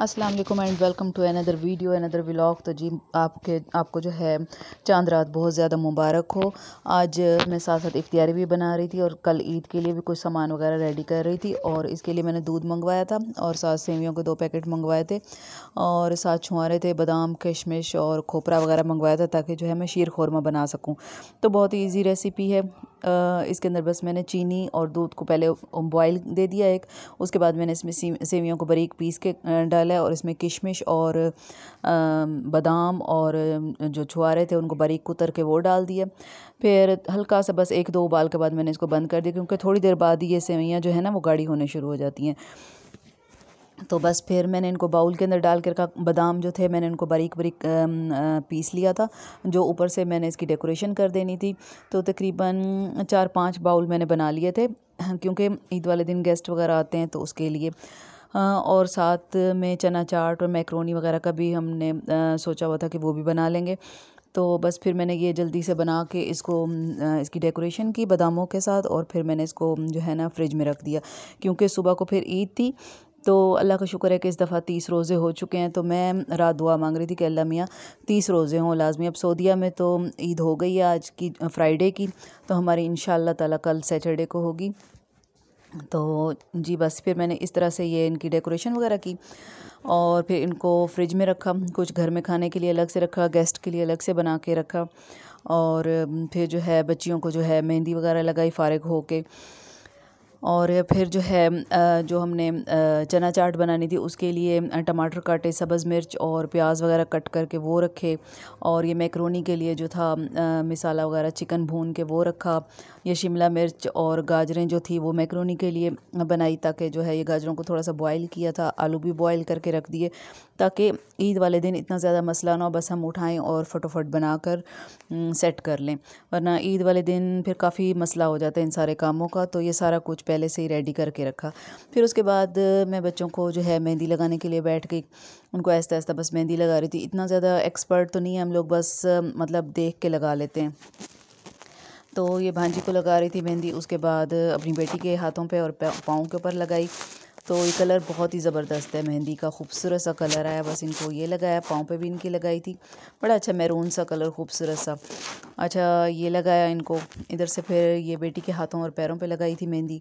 अस्सलाम वालेकुम and welcome to another video another vlog तो जी आपके आपको जो है चांद रात बहुत ज़्यादा मुबारक हो आज मैं साथ साथ इफ्तारी भी बना रही थी और कल ईद के लिए भी कुछ सामान वगैरह रेडी कर रही थी और इसके लिए मैंने दूध मंगवाया था और साथ सेवियों के दो पैकेट मंगवाए थे और साथ छुआरे थे बादाम किशमिश और खोपरा वगैरह मंगवाया था ताकि जो है मैं शीर खोरमा बना सकूँ तो बहुत ही ईजी रेसिपी है इसके अंदर बस मैंने चीनी और दूध को पहले बॉयल दे दिया एक उसके बाद मैंने इसमें सेवियों को बारीक पीस के डाला है और इसमें किशमिश और बादाम और जो छुआरे थे उनको बारीक कुतर के वो डाल दिया फिर हल्का सा बस एक दो उबाल के बाद मैंने इसको बंद कर दिया क्योंकि थोड़ी देर बाद ये सेवैयाँ जो है ना वो गाढ़ी होने शुरू हो जाती हैं तो बस फिर मैंने इनको बाउल के अंदर डाल कर का बादाम जो थे मैंने इनको बारीक बारीक पीस लिया था जो ऊपर से मैंने इसकी डेकोरेशन कर देनी थी तो तकरीबन चार पांच बाउल मैंने बना लिए थे क्योंकि ईद वाले दिन गेस्ट वगैरह आते हैं तो उसके लिए हाँ, और साथ में चना चाट और मैक्रोनी वगैरह का भी हमने सोचा हुआ था कि वो भी बना लेंगे तो बस फिर मैंने ये जल्दी से बना के इसको इसकी डेकोरेशन की बादामों के साथ और फिर मैंने इसको जो है ना फ्रिज में रख दिया क्योंकि सुबह को फिर ईद थी तो अल्लाह का शुक्र है कि इस दफ़ा तीस रोज़े हो चुके हैं तो मैं रात दुआ मांग रही थी कि अल्लाह मियाँ तीस रोज़े हों लाजमी अब सऊदिया में तो ईद हो गई है आज की फ्राइडे की तो हमारी इन ताला कल सैटरडे को होगी तो जी बस फिर मैंने इस तरह से ये इनकी डेकोरेशन वगैरह की और फिर इनको फ्रिज में रखा कुछ घर में खाने के लिए अलग से रखा गेस्ट के लिए अलग से बना के रखा और फिर जो है बच्चियों को जो है मेहंदी वगैरह लगाई फारग हो के और फिर जो है जो हमने चना चाट बनानी थी उसके लिए टमाटर काटे सब्ज़ मिर्च और प्याज वगैरह कट करके वो रखे और ये मैक्रोनी के लिए जो था मिसाला वगैरह चिकन भून के वो रखा ये शिमला मिर्च और गाजरें जो थी वो मैक्रोनी के लिए बनाई ताकि जो है ये गाजरों को थोड़ा सा बॉयल किया था आलू भी बॉयल करके रख दिए ताकि ईद वाले दिन इतना ज़्यादा मसला ना हो बस हम उठाएं और फटोफट बना कर सेट कर लें वरना ईद वाले दिन फिर काफ़ी मसला हो जाता है इन सारे कामों का तो ये सारा कुछ पहले से ही रेडी करके रखा फिर उसके बाद मैं बच्चों को जो है मेहंदी लगाने के लिए बैठ गई उनको ऐसा ऐसा बस मेहंदी लगा रही थी इतना ज़्यादा एक्सपर्ट तो नहीं है हम लोग बस मतलब देख के लगा लेते हैं तो ये भांजी को लगा रही थी मेहंदी उसके बाद अपनी बेटी के हाथों पे और पाँव के ऊपर लगाई तो ये कलर बहुत ही ज़बरदस्त है मेहंदी का खूबसूरत सा कलर आया बस इनको ये लगाया पाँव पे भी इनकी लगाई थी बड़ा अच्छा मैरून सा कलर खूबसूरत सा अच्छा ये लगाया इनको इधर से फिर ये बेटी के हाथों और पैरों पे लगाई थी मेहंदी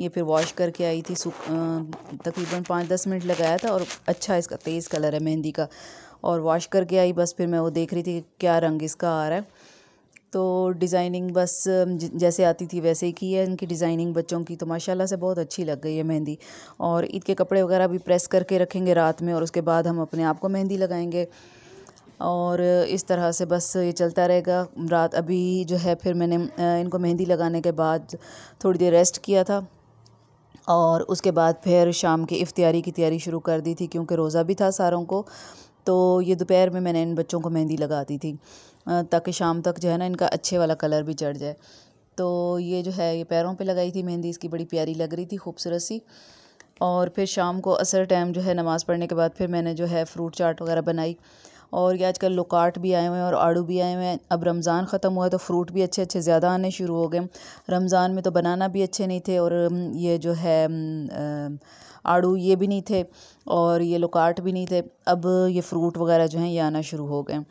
ये फिर वॉश करके आई थी तकरीबन पाँच दस मिनट लगाया था और अच्छा इसका तेज़ कलर है मेहंदी का और वॉश करके आई बस फिर मैं वो देख रही थी क्या रंग इसका आ रहा है तो डिज़ाइनिंग बस जैसे आती थी वैसे ही की है इनकी डिज़ाइनिंग बच्चों की तो माशाल्लाह से बहुत अच्छी लग गई है मेहंदी और ईद के कपड़े वगैरह भी प्रेस करके रखेंगे रात में और उसके बाद हम अपने आप को मेहंदी लगाएंगे और इस तरह से बस ये चलता रहेगा रात अभी जो है फिर मैंने इनको मेहंदी लगाने के बाद थोड़ी देर रेस्ट किया था और उसके बाद फिर शाम की इफ्तियारी की तैयारी शुरू कर दी थी क्योंकि रोज़ा भी था सारों को तो ये दोपहर में मैंने इन बच्चों को मेहंदी लगा दी थी ताकि शाम तक जो है ना इनका अच्छे वाला कलर भी चढ़ जाए तो ये जो है ये पैरों पे लगाई थी मेहंदी इसकी बड़ी प्यारी लग रही थी खूबसूरत सी और फिर शाम को असर टाइम जो है नमाज़ पढ़ने के बाद फिर मैंने जो है फ्रूट चाट वगैरह बनाई और ये आजकल लुकाट भी आए हुए हैं और आड़ू भी आए हुए हैं अब रमज़ान ख़त्म हुआ तो फ्रूट भी अच्छे अच्छे ज़्यादा आने शुरू हो गए रमज़ान में तो बनाना भी अच्छे नहीं थे और ये जो है आ, आड़ू ये भी नहीं थे और ये लोग काट भी नहीं थे अब ये फ्रूट वगैरह जो हैं ये आना शुरू हो गए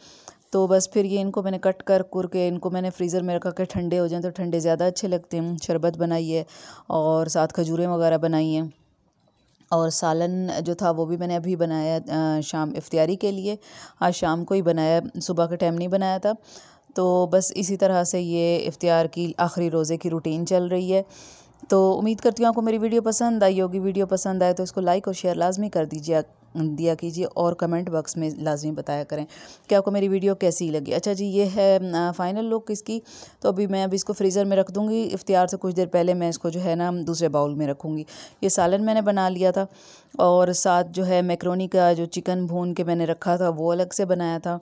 तो बस फिर ये इनको मैंने कट कर कुर के इनको मैंने फ्रीज़र में रखा के ठंडे हो जाएँ तो ठंडे ज़्यादा अच्छे लगते हैं शरबत बनाइए और साथ खजूरें वगैरह बनाइए और सालन जो था वो भी मैंने अभी बनाया शाम इफ्तारी के लिए आज शाम को ही बनाया सुबह के टाइम नहीं बनाया था तो बस इसी तरह से ये इफ्तार की आखिरी रोज़े की रूटीन चल रही है तो उम्मीद करती हूँ आपको मेरी वीडियो पसंद आई होगी वीडियो पसंद आए तो इसको लाइक और शेयर लाजमी कर दीजिए दिया कीजिए और कमेंट बॉक्स में लाजमी बताया करें कि आपको मेरी वीडियो कैसी लगी अच्छा जी ये है फाइनल लुक इसकी तो अभी मैं अब इसको फ्रीज़र में रख दूँगी इफ्तियार से कुछ देर पहले मैं इसको जो है ना दूसरे बाउल में रखूँगी ये सालन मैंने बना लिया था और साथ जो है मैक्रोनी का जो चिकन भून के मैंने रखा था वो अलग से बनाया था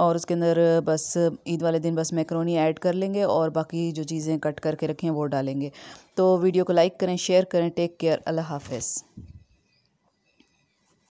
और उसके अंदर बस ईद वाले दिन बस मैक्रोनी ऐड कर लेंगे और बाकी जो चीज़ें कट करके रखी हैं वो डालेंगे तो वीडियो को लाइक करें शेयर करें टेक केयर अल्लाह हाफिज़